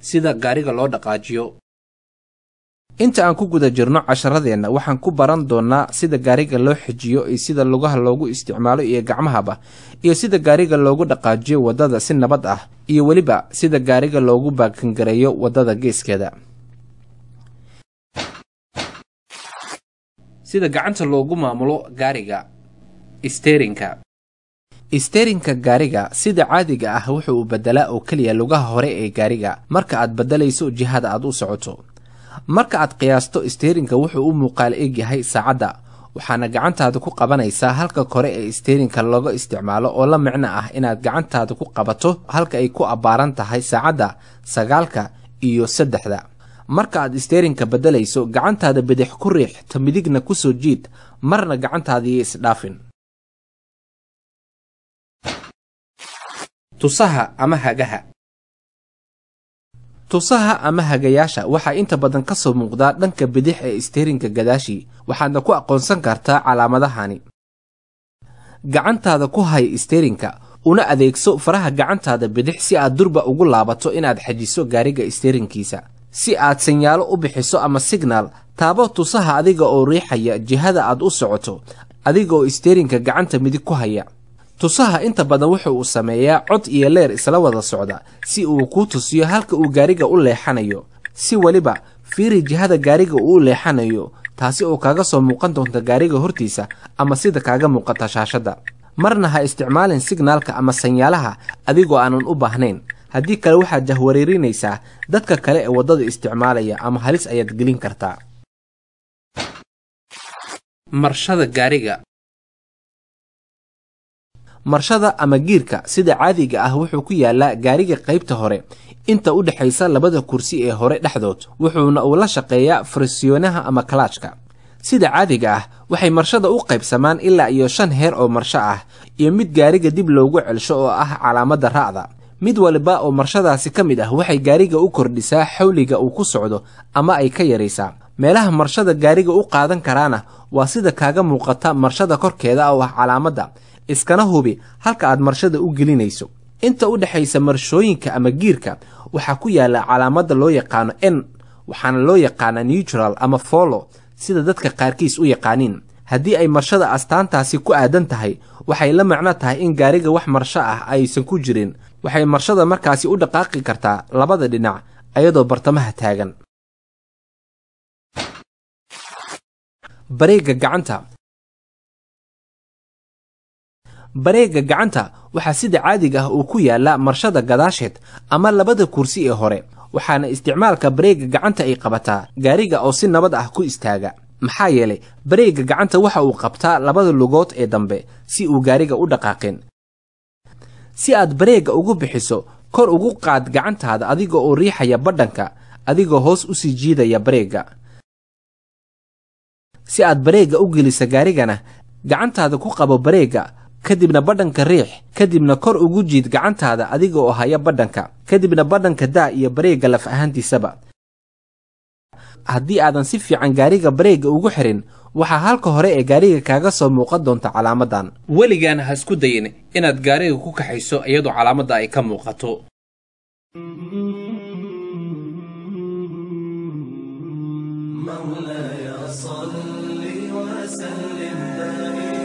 sida gaariga loo dhaqaajiyo inta aan ku guda jirno casharadeenna waxaan ku baran doonnaa sida gaariga loo xejiyo iyo sida lugaha loogu isticmaalo iyo gacmahaba iyo sida gaariga loogu dhaqaajiyo waddada si nabad ah iyo weliba sida gaariga loogu baakangareeyo waddada geeskeeda sida gacanta loogu maamulo gaariga isterinka isteerinka gaariga sida caadiga ah wuxuu beddelaa oo keliya lugaha hore ee gaariga marka aad beddelayso jihada aad u socoto marka aad qiyaasto isteerinka wuxuu u muuqaal eg yahay saacadda waxaana gacantaada ku qabanaysaa halka kore ee isteerinka looga isticmaalo oo la micno ah inaad gacantaada ku qabato halka ay ku abbaaran tahay saacadda sagaalka iyo saddexda marka aad isteerinka beddelayso gacantaada bidix ku riix ta midigna ku soo jiid marna gacantaada isdhaafin tusaha ama hagaha tusaha ama hagayaasha waxaa inta badan ka soo muuqdaa dhanka bidix ee isteerinka gadaashii waxaadna ku aqoonsan kartaa calaamadahani gacantaada ku hay isteerinka una adeegso faraha gacantaada bidix si aad durba ugu laabato inaad xajiso gaariga isteerinkiisa si aad sanyaalo u bixiso ama signaal taabo tusaha adiga oo riixaya jihada aad u socoto adiga isteerinka gacanta midig ku haya tusaha inta badan wuxu uu sameeyaa cod iyo leer isla wada socda si uu kuu tusiyo halka uu gaariga u leexanayo si weliba fiiri jihada gaariga uu leexanayo taasi oo kaaga soo muuqan doonta gaariga hortiisa ama sida kaaga muuqata shaashadda marna ha isticmaalin signaalka ama sanyaalaha adigoo aanan u baahnayn haddii kale waxaad jahwareerinaysaa dadka kale ee waddada isticmaalaya ama halis ayaad gelin kartaa marshada ama giirka sida caadiga ah wuxuu ku yaalaa gaariga qaybta hore inta u dhexaysa labada kursi ee hore dhexdood wuxuuna uu la shaqeeyaa farisiyoonaha ama kalaajka sida caadiga ah waxay marshada u qaybsamaan ilaa iyo shan heer oo marsho ah iyo mid gaariga dib loogu celsho oo ah calaamadda ra'da mid waliba oo marshadaasi ka mid ah waxay gaariga u kordhisaa xawliga uu ku socdo ama ay ka yaraysaa meelaha marshada gaariga u qaadan karaana waa sida kaaga muuqata marshada korkeeda oo ah calaamadda iskana hubi halka aad marshada u gelinayso inta u dhexaysa marshooyinka ama giirka waxaa ku yaalla calaamadda loo yaqaano n waxaana loo yaqaanaa neutural ama foolo sida dadka qaarkiis u yaqaaniin haddii ay marshada astaantaasi ku aadan tahay waxay la macno tahay in gaariga wax marsho ah aysan ku jirin waxay marshada markaasi u dhaqaaqi kartaa labada dhinac ayadoo bartamaha taagan bareega gacanta waxaa sida caadiga ah uu ku yaallaa marshada gadaasheed ama labada kursi ee hore waxaana isticmaalka bareega gacanta ay qabataa gaariga oo si nabad ah ku istaaga maxaa yeelay bareega gacanta waxa uu qabtaa labada lugood ee dambe si uu gaariga u dhaqaaqin si aad bareega ugu bixiso kor ugu qaad gacantaada adiga oo riixaya badhanka adigoo hoos u sii jiidaya bareega si aad bareega u geliso gaarigana gacantaada ku qabo bareega kadibna badhanka riix kadibna kor ugu jiid gacantaada adiga oo haya badhanka kadibna badhanka daa iyo bareegga laf ahaantiisaba haddii aadan si fiican gaariga bareegga ugu xirin waxaa halka hore ee gaariga kaaga soo muuqan doonta calaamadan weligaan ha isku dayin inaad gaariga ku kaxayso iyadoo calaamadda ay ka muuqato مولاي صل وسلم دائما